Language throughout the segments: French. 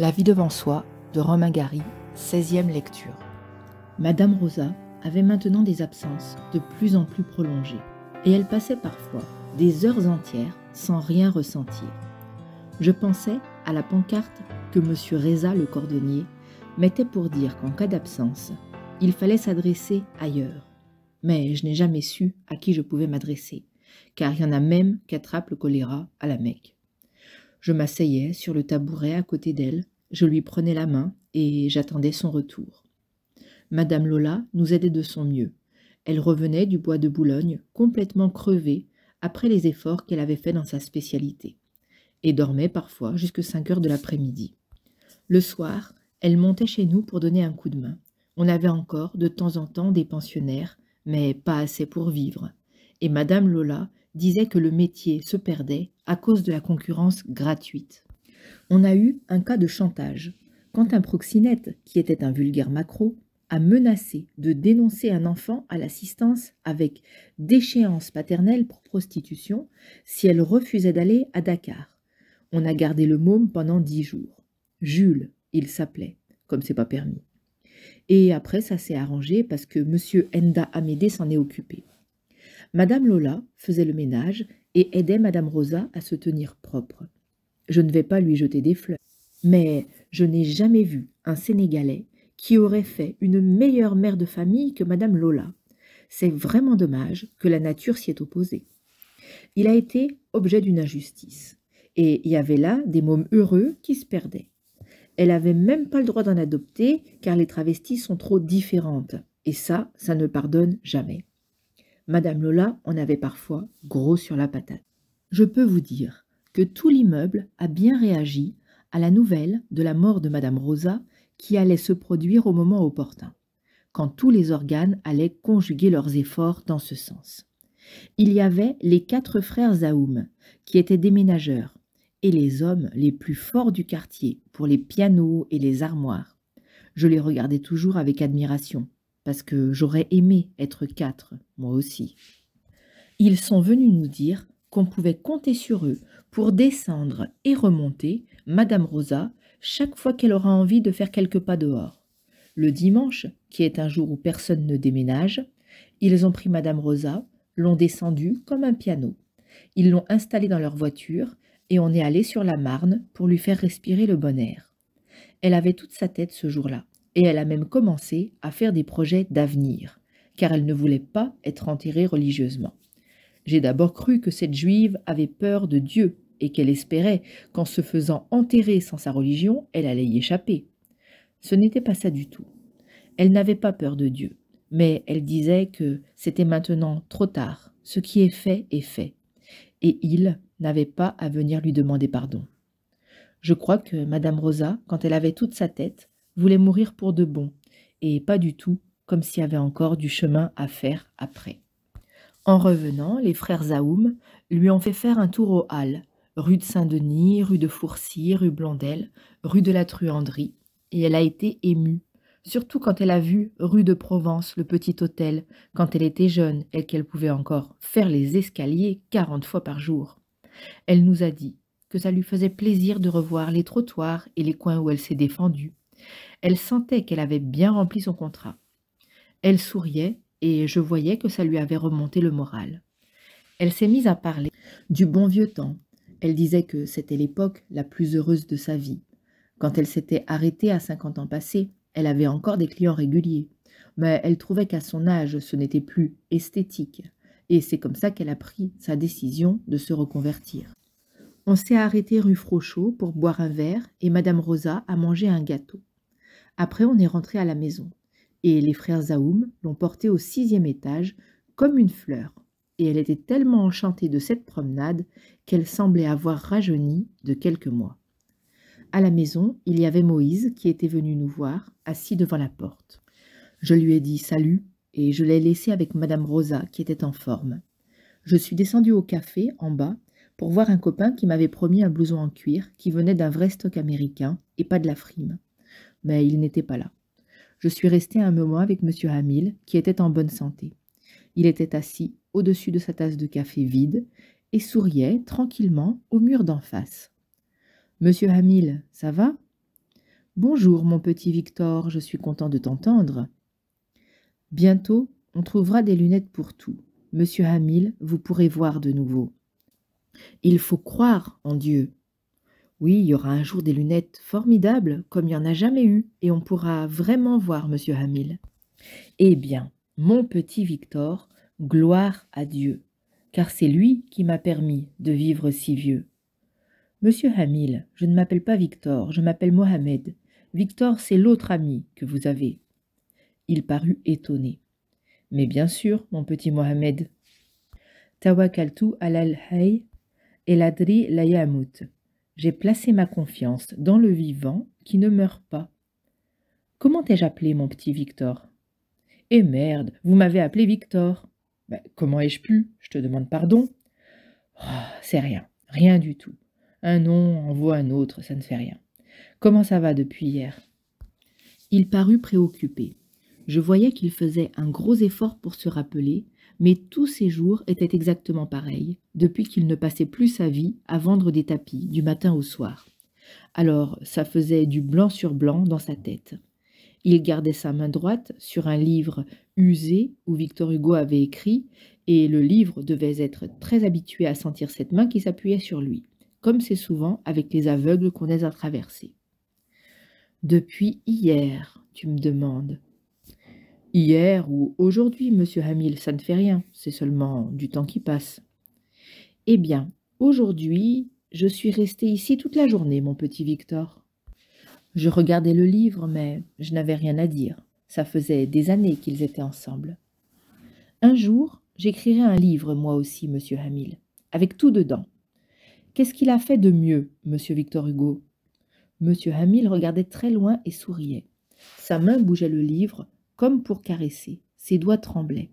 La vie devant soi de Romain Gary, 16e lecture. Madame Rosa avait maintenant des absences de plus en plus prolongées et elle passait parfois des heures entières sans rien ressentir. Je pensais à la pancarte que M. Reza le cordonnier mettait pour dire qu'en cas d'absence, il fallait s'adresser ailleurs. Mais je n'ai jamais su à qui je pouvais m'adresser, car il y en a même qui attrapent le choléra à la Mecque. Je m'asseyais sur le tabouret à côté d'elle je lui prenais la main et j'attendais son retour. Madame Lola nous aidait de son mieux. Elle revenait du bois de Boulogne complètement crevée après les efforts qu'elle avait faits dans sa spécialité, et dormait parfois jusqu'à 5 heures de l'après-midi. Le soir, elle montait chez nous pour donner un coup de main. On avait encore de temps en temps des pensionnaires, mais pas assez pour vivre. Et Madame Lola disait que le métier se perdait à cause de la concurrence gratuite on a eu un cas de chantage. Quand un proxénète, qui était un vulgaire macro, a menacé de dénoncer un enfant à l'assistance avec déchéance paternelle pour prostitution si elle refusait d'aller à Dakar. On a gardé le môme pendant dix jours. Jules, il s'appelait, comme c'est pas permis. Et après, ça s'est arrangé parce que M. Enda Amédée s'en est occupé. Madame Lola faisait le ménage et aidait Madame Rosa à se tenir propre. Je ne vais pas lui jeter des fleurs. Mais je n'ai jamais vu un Sénégalais qui aurait fait une meilleure mère de famille que Madame Lola. C'est vraiment dommage que la nature s'y est opposée. Il a été objet d'une injustice, et il y avait là des mômes heureux qui se perdaient. Elle n'avait même pas le droit d'en adopter, car les travestis sont trop différentes, et ça, ça ne pardonne jamais. Madame Lola en avait parfois gros sur la patate. Je peux vous dire tout l'immeuble a bien réagi à la nouvelle de la mort de Madame Rosa qui allait se produire au moment opportun, quand tous les organes allaient conjuguer leurs efforts dans ce sens. Il y avait les quatre frères Zaoum, qui étaient déménageurs, et les hommes les plus forts du quartier pour les pianos et les armoires. Je les regardais toujours avec admiration, parce que j'aurais aimé être quatre, moi aussi. Ils sont venus nous dire qu'on pouvait compter sur eux pour descendre et remonter Madame Rosa chaque fois qu'elle aura envie de faire quelques pas dehors. Le dimanche, qui est un jour où personne ne déménage, ils ont pris Madame Rosa, l'ont descendue comme un piano. Ils l'ont installée dans leur voiture et on est allé sur la Marne pour lui faire respirer le bon air. Elle avait toute sa tête ce jour-là et elle a même commencé à faire des projets d'avenir, car elle ne voulait pas être enterrée religieusement. J'ai d'abord cru que cette juive avait peur de Dieu et qu'elle espérait qu'en se faisant enterrer sans sa religion, elle allait y échapper. Ce n'était pas ça du tout. Elle n'avait pas peur de Dieu, mais elle disait que c'était maintenant trop tard, ce qui est fait est fait, et il n'avait pas à venir lui demander pardon. Je crois que Madame Rosa, quand elle avait toute sa tête, voulait mourir pour de bon, et pas du tout comme s'il y avait encore du chemin à faire après. En revenant, les frères Zaoum lui ont fait faire un tour aux Halles, rue de Saint-Denis, rue de Fourcy, rue Blondel, rue de la Truanderie, et elle a été émue, surtout quand elle a vu rue de Provence, le petit hôtel, quand elle était jeune et qu'elle pouvait encore faire les escaliers quarante fois par jour. Elle nous a dit que ça lui faisait plaisir de revoir les trottoirs et les coins où elle s'est défendue. Elle sentait qu'elle avait bien rempli son contrat. Elle souriait et je voyais que ça lui avait remonté le moral. Elle s'est mise à parler du bon vieux temps. Elle disait que c'était l'époque la plus heureuse de sa vie. Quand elle s'était arrêtée à 50 ans passés, elle avait encore des clients réguliers. Mais elle trouvait qu'à son âge, ce n'était plus esthétique. Et c'est comme ça qu'elle a pris sa décision de se reconvertir. On s'est arrêté rue Frochot pour boire un verre et Madame Rosa a mangé un gâteau. Après, on est rentré à la maison et les frères Zaoum l'ont portée au sixième étage comme une fleur, et elle était tellement enchantée de cette promenade qu'elle semblait avoir rajeuni de quelques mois. À la maison, il y avait Moïse qui était venu nous voir, assis devant la porte. Je lui ai dit salut et je l'ai laissé avec Madame Rosa qui était en forme. Je suis descendue au café en bas pour voir un copain qui m'avait promis un blouson en cuir qui venait d'un vrai stock américain et pas de la frime. Mais il n'était pas là je suis resté un moment avec M. Hamil, qui était en bonne santé. Il était assis au-dessus de sa tasse de café vide et souriait tranquillement au mur d'en face. Monsieur Hamil, ça va Bonjour, mon petit Victor, je suis content de t'entendre. Bientôt, on trouvera des lunettes pour tout. Monsieur Hamil, vous pourrez voir de nouveau. Il faut croire en Dieu. Oui, il y aura un jour des lunettes formidables, comme il n'y en a jamais eu, et on pourra vraiment voir Monsieur Hamil. Eh bien, mon petit Victor, gloire à Dieu, car c'est lui qui m'a permis de vivre si vieux. Monsieur Hamil, je ne m'appelle pas Victor, je m'appelle Mohamed. Victor, c'est l'autre ami que vous avez. Il parut étonné. Mais bien sûr, mon petit Mohamed. Tawakaltu al hay eladri la j'ai placé ma confiance dans le vivant qui ne meurt pas. Comment t'ai-je appelé mon petit Victor Eh merde, vous m'avez appelé Victor. Ben, comment ai-je pu Je te demande pardon. Oh, c'est rien, rien du tout. Un nom envoie un autre, ça ne fait rien. Comment ça va depuis hier Il parut préoccupé. Je voyais qu'il faisait un gros effort pour se rappeler, mais tous ces jours étaient exactement pareils, depuis qu'il ne passait plus sa vie à vendre des tapis du matin au soir. Alors ça faisait du blanc sur blanc dans sa tête. Il gardait sa main droite sur un livre usé où Victor Hugo avait écrit, et le livre devait être très habitué à sentir cette main qui s'appuyait sur lui, comme c'est souvent avec les aveugles qu'on aise à traverser. Depuis hier, tu me demandes, Hier ou aujourd'hui, monsieur Hamil, ça ne fait rien, c'est seulement du temps qui passe. Eh bien, aujourd'hui, je suis resté ici toute la journée, mon petit Victor. Je regardais le livre, mais je n'avais rien à dire. Ça faisait des années qu'ils étaient ensemble. Un jour, j'écrirai un livre, moi aussi, monsieur Hamil, avec tout dedans. Qu'est-ce qu'il a fait de mieux, monsieur Victor Hugo Monsieur Hamil regardait très loin et souriait. Sa main bougeait le livre, comme pour caresser. Ses doigts tremblaient.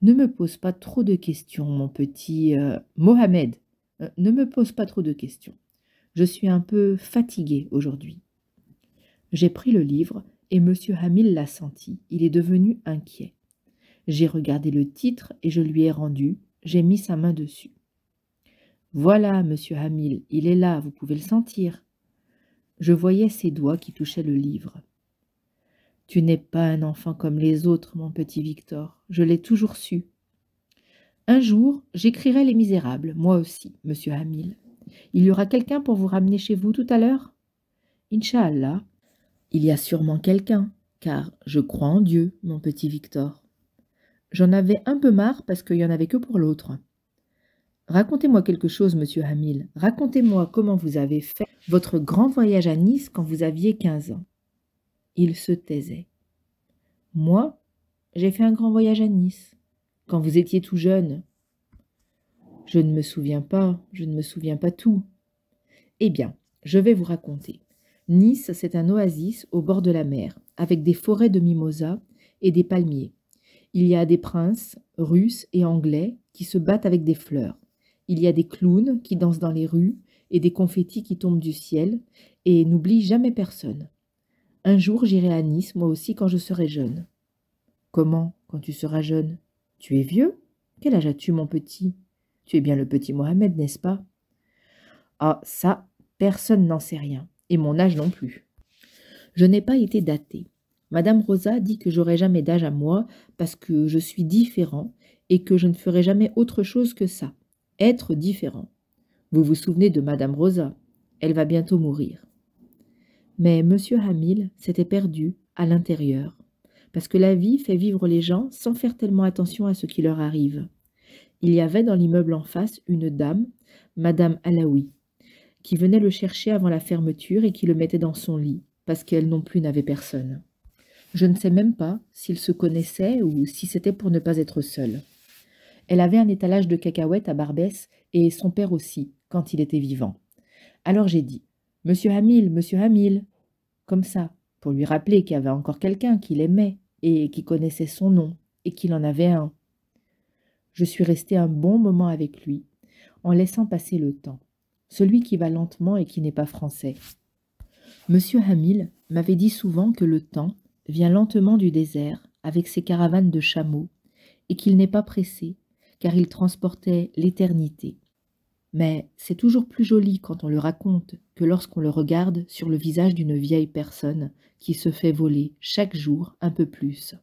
Ne me pose pas trop de questions, mon petit euh, Mohamed. Euh, ne me pose pas trop de questions. Je suis un peu fatiguée aujourd'hui. J'ai pris le livre et M. Hamil l'a senti. Il est devenu inquiet. J'ai regardé le titre et je lui ai rendu. J'ai mis sa main dessus. Voilà, monsieur Hamil, il est là, vous pouvez le sentir. Je voyais ses doigts qui touchaient le livre. Tu n'es pas un enfant comme les autres, mon petit Victor, je l'ai toujours su. Un jour, j'écrirai Les Misérables, moi aussi, monsieur Hamil. Il y aura quelqu'un pour vous ramener chez vous tout à l'heure Inch'Allah. Il y a sûrement quelqu'un, car je crois en Dieu, mon petit Victor. J'en avais un peu marre parce qu'il n'y en avait que pour l'autre. Racontez-moi quelque chose, monsieur Hamil. Racontez-moi comment vous avez fait votre grand voyage à Nice quand vous aviez quinze ans. Il se taisait. Moi, j'ai fait un grand voyage à Nice, quand vous étiez tout jeune. Je ne me souviens pas, je ne me souviens pas tout. Eh bien, je vais vous raconter. Nice, c'est un oasis au bord de la mer, avec des forêts de mimosas et des palmiers. Il y a des princes, russes et anglais, qui se battent avec des fleurs. Il y a des clowns qui dansent dans les rues et des confettis qui tombent du ciel, et n'oublient jamais personne. Un jour j'irai à Nice, moi aussi, quand je serai jeune. Comment, quand tu seras jeune Tu es vieux Quel âge as-tu, mon petit Tu es bien le petit Mohamed, n'est-ce pas Ah, ça, personne n'en sait rien, et mon âge non plus. Je n'ai pas été daté. Madame Rosa dit que j'aurai jamais d'âge à moi parce que je suis différent et que je ne ferai jamais autre chose que ça, être différent. Vous vous souvenez de Madame Rosa Elle va bientôt mourir. Mais M. Hamil s'était perdu à l'intérieur, parce que la vie fait vivre les gens sans faire tellement attention à ce qui leur arrive. Il y avait dans l'immeuble en face une dame, Madame Alaoui, qui venait le chercher avant la fermeture et qui le mettait dans son lit, parce qu'elle non plus n'avait personne. Je ne sais même pas s'ils se connaissaient ou si c'était pour ne pas être seul. Elle avait un étalage de cacahuètes à Barbès et son père aussi, quand il était vivant. Alors j'ai dit Monsieur Hamil, monsieur Hamil, comme ça, pour lui rappeler qu'il y avait encore quelqu'un qu'il aimait et qui connaissait son nom et qu'il en avait un. Je suis resté un bon moment avec lui, en laissant passer le temps, celui qui va lentement et qui n'est pas français. Monsieur Hamil m'avait dit souvent que le temps vient lentement du désert avec ses caravanes de chameaux, et qu'il n'est pas pressé, car il transportait l'éternité mais c'est toujours plus joli quand on le raconte que lorsqu'on le regarde sur le visage d'une vieille personne qui se fait voler chaque jour un peu plus.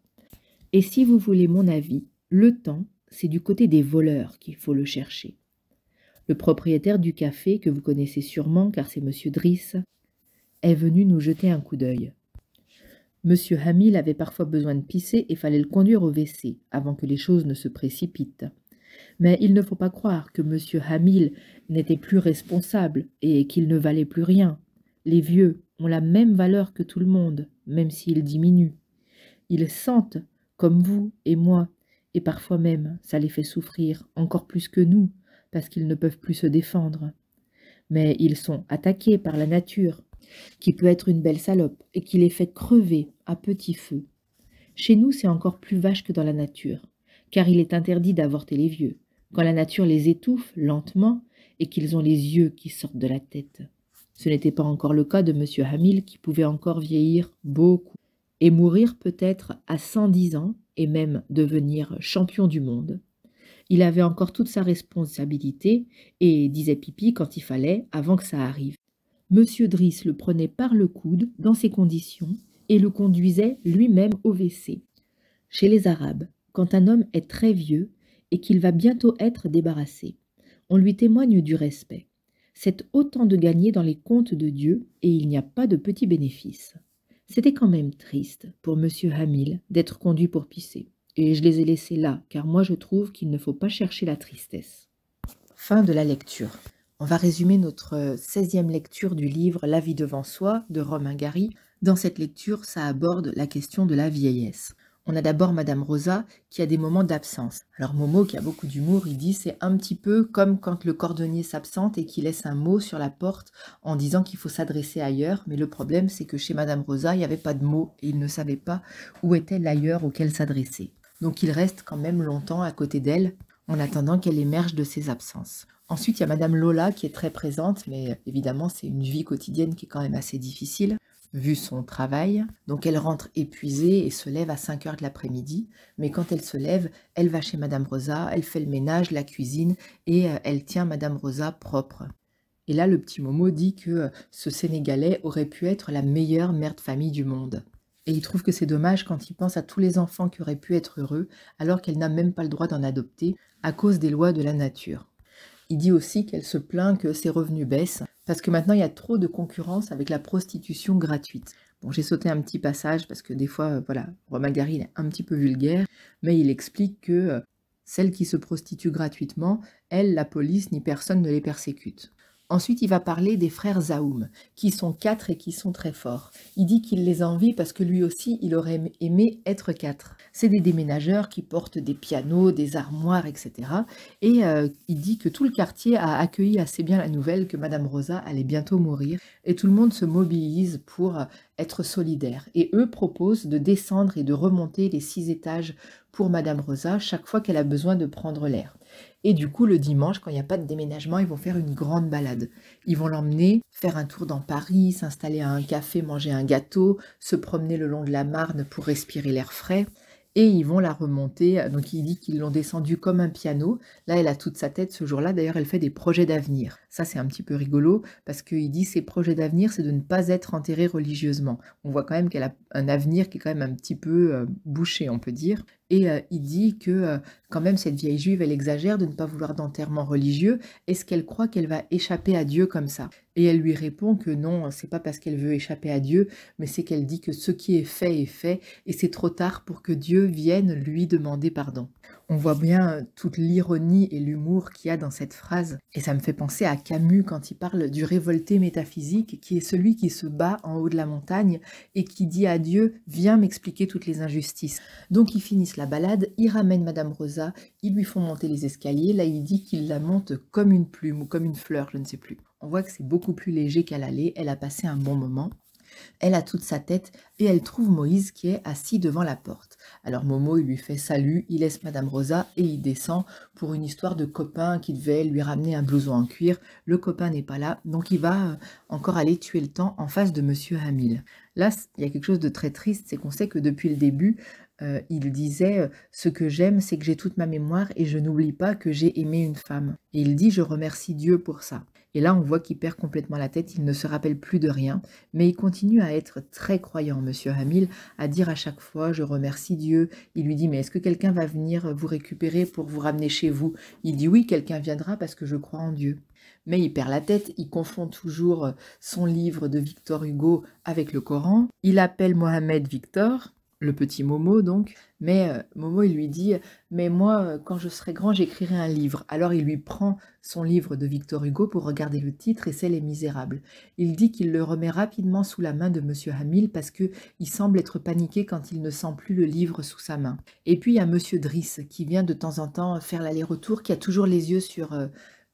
Et si vous voulez mon avis, le temps, c'est du côté des voleurs qu'il faut le chercher. Le propriétaire du café, que vous connaissez sûrement car c'est M. Driss, est venu nous jeter un coup d'œil. M. Hamil avait parfois besoin de pisser et fallait le conduire au WC avant que les choses ne se précipitent. Mais il ne faut pas croire que M. Hamil n'était plus responsable et qu'il ne valait plus rien. Les vieux ont la même valeur que tout le monde, même s'ils diminuent. Ils sentent, comme vous et moi, et parfois même ça les fait souffrir encore plus que nous, parce qu'ils ne peuvent plus se défendre. Mais ils sont attaqués par la nature, qui peut être une belle salope, et qui les fait crever à petit feu. Chez nous, c'est encore plus vache que dans la nature car il est interdit d'avorter les vieux, quand la nature les étouffe lentement et qu'ils ont les yeux qui sortent de la tête. Ce n'était pas encore le cas de M. Hamil qui pouvait encore vieillir beaucoup et mourir peut-être à 110 ans et même devenir champion du monde. Il avait encore toute sa responsabilité et disait pipi quand il fallait avant que ça arrive. M. Driss le prenait par le coude dans ces conditions et le conduisait lui-même au WC. Chez les Arabes, quand un homme est très vieux et qu'il va bientôt être débarrassé. On lui témoigne du respect. C'est autant de gagner dans les comptes de Dieu et il n'y a pas de petits bénéfices. C'était quand même triste pour M. Hamil d'être conduit pour pisser, et je les ai laissés là, car moi je trouve qu'il ne faut pas chercher la tristesse. Fin de la lecture. On va résumer notre 16e lecture du livre La vie devant soi de Romain Gary. Dans cette lecture, ça aborde la question de la vieillesse. On a d'abord Madame Rosa qui a des moments d'absence. Alors Momo, qui a beaucoup d'humour, il dit c'est un petit peu comme quand le cordonnier s'absente et qu'il laisse un mot sur la porte en disant qu'il faut s'adresser ailleurs, mais le problème c'est que chez Madame Rosa, il n'y avait pas de mot et il ne savait pas où était l'ailleurs auquel s'adresser. Donc il reste quand même longtemps à côté d'elle en attendant qu'elle émerge de ses absences. Ensuite, il y a Madame Lola qui est très présente, mais évidemment, c'est une vie quotidienne qui est quand même assez difficile vu son travail. Donc elle rentre épuisée et se lève à 5 heures de l'après-midi. Mais quand elle se lève, elle va chez Madame Rosa, elle fait le ménage, la cuisine et euh, elle tient Madame Rosa propre. Et là, le petit Momo dit que euh, ce Sénégalais aurait pu être la meilleure mère de famille du monde. Et il trouve que c'est dommage quand il pense à tous les enfants qui auraient pu être heureux alors qu'elle n'a même pas le droit d'en adopter à cause des lois de la nature. Il dit aussi qu'elle se plaint que ses revenus baissent parce que maintenant il y a trop de concurrence avec la prostitution gratuite. Bon, j'ai sauté un petit passage parce que des fois, euh, voilà, Romain est un petit peu vulgaire, mais il explique que euh, celles qui se prostituent gratuitement, elles, la police ni personne ne les persécute. Ensuite, il va parler des frères Zaoum, qui sont quatre et qui sont très forts. Il dit qu'il les envie parce que lui aussi, il aurait aimé être quatre. C'est des déménageurs qui portent des pianos, des armoires, etc. Et euh, il dit que tout le quartier a accueilli assez bien la nouvelle que Madame Rosa allait bientôt mourir. Et tout le monde se mobilise pour être solidaire. Et eux proposent de descendre et de remonter les six étages pour Madame Rosa chaque fois qu'elle a besoin de prendre l'air. Et du coup, le dimanche, quand il n'y a pas de déménagement, ils vont faire une grande balade. Ils vont l'emmener faire un tour dans Paris, s'installer à un café, manger un gâteau, se promener le long de la Marne pour respirer l'air frais. Et ils vont la remonter. Donc il dit qu'ils l'ont descendue comme un piano. Là, elle a toute sa tête ce jour-là. D'ailleurs, elle fait des projets d'avenir. Ça, c'est un petit peu rigolo parce qu'il dit ses projets d'avenir, c'est de ne pas être enterrée religieusement. On voit quand même qu'elle a un avenir qui est quand même un petit peu euh, bouché, on peut dire. Et euh, il dit que euh, quand même cette vieille juive, elle exagère de ne pas vouloir d'enterrement religieux. Est-ce qu'elle croit qu'elle va échapper à Dieu comme ça Et elle lui répond que non, c'est pas parce qu'elle veut échapper à Dieu, mais c'est qu'elle dit que ce qui est fait est fait et c'est trop tard pour que Dieu vienne lui demander pardon. On voit bien euh, toute l'ironie et l'humour qu'il y a dans cette phrase, et ça me fait penser à Camus quand il parle du révolté métaphysique, qui est celui qui se bat en haut de la montagne et qui dit à Dieu Viens m'expliquer toutes les injustices. Donc ils finissent la balade, ils ramènent Madame Rosa, ils lui font monter les escaliers, là il dit qu'il la monte comme une plume ou comme une fleur, je ne sais plus. On voit que c'est beaucoup plus léger qu'à l'aller, elle a passé un bon moment. Elle a toute sa tête et elle trouve Moïse qui est assis devant la porte. Alors Momo, lui fait salut, il laisse Madame Rosa et il descend pour une histoire de copain qui devait lui ramener un blouson en cuir. Le copain n'est pas là, donc il va euh, encore aller tuer le temps en face de Monsieur Hamil. Là, il y a quelque chose de très triste, c'est qu'on sait que depuis le début, euh, il disait euh, ⁇ Ce que j'aime, c'est que j'ai toute ma mémoire et je n'oublie pas que j'ai aimé une femme ⁇ Et il dit ⁇ Je remercie Dieu pour ça ⁇ et là, on voit qu'il perd complètement la tête, il ne se rappelle plus de rien, mais il continue à être très croyant, Monsieur Hamil, à dire à chaque fois « je remercie Dieu ». Il lui dit « mais est-ce que quelqu'un va venir vous récupérer pour vous ramener chez vous ?» Il dit « oui, quelqu'un viendra parce que je crois en Dieu ». Mais il perd la tête, il confond toujours son livre de Victor Hugo avec le Coran, il appelle Mohamed Victor, le petit Momo donc, mais euh, Momo il lui dit mais moi euh, quand je serai grand j'écrirai un livre. Alors il lui prend son livre de Victor Hugo pour regarder le titre et c'est Les Misérables. Il dit qu'il le remet rapidement sous la main de monsieur Hamil parce que il semble être paniqué quand il ne sent plus le livre sous sa main. Et puis il y a monsieur Driss qui vient de temps en temps faire l'aller-retour qui a toujours les yeux sur euh,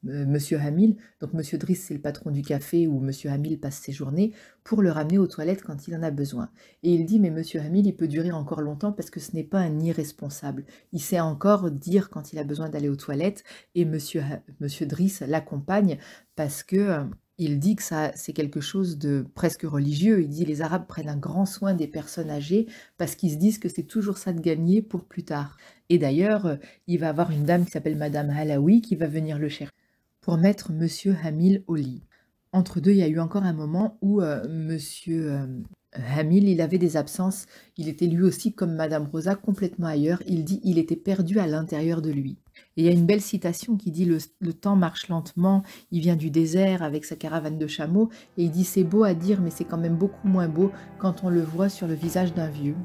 euh, Monsieur Hamil. Donc Monsieur Driss, c'est le patron du café où Monsieur Hamil passe ses journées pour le ramener aux toilettes quand il en a besoin. Et il dit mais Monsieur Hamil, il peut durer encore longtemps parce que ce n'est pas un irresponsable. Il sait encore dire quand il a besoin d'aller aux toilettes et Monsieur Monsieur Driss l'accompagne parce que euh, il dit que ça c'est quelque chose de presque religieux. Il dit les Arabes prennent un grand soin des personnes âgées parce qu'ils se disent que c'est toujours ça de gagner pour plus tard. Et d'ailleurs, euh, il va avoir une dame qui s'appelle Madame Halawi qui va venir le chercher pour mettre Monsieur Hamil au lit. Entre deux, il y a eu encore un moment où euh, Monsieur euh, Hamil, il avait des absences. Il était lui aussi, comme Madame Rosa, complètement ailleurs. Il dit il était perdu à l'intérieur de lui. Et il y a une belle citation qui dit le, temps marche lentement, il vient du désert avec sa caravane de chameaux, et il dit c'est beau à dire, mais c'est quand même beaucoup moins beau quand on le voit sur le visage d'un vieux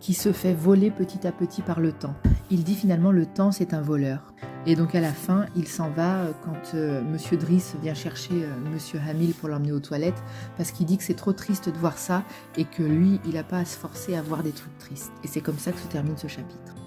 qui se fait voler petit à petit par le temps. Il dit finalement le temps c'est un voleur. Et donc à la fin, il s'en va euh, quand euh, Monsieur Driss vient chercher euh, Monsieur Hamil pour l'emmener aux toilettes parce qu'il dit que c'est trop triste de voir ça et que lui, il n'a pas à se forcer à voir des trucs tristes. Et c'est comme ça que se termine ce chapitre.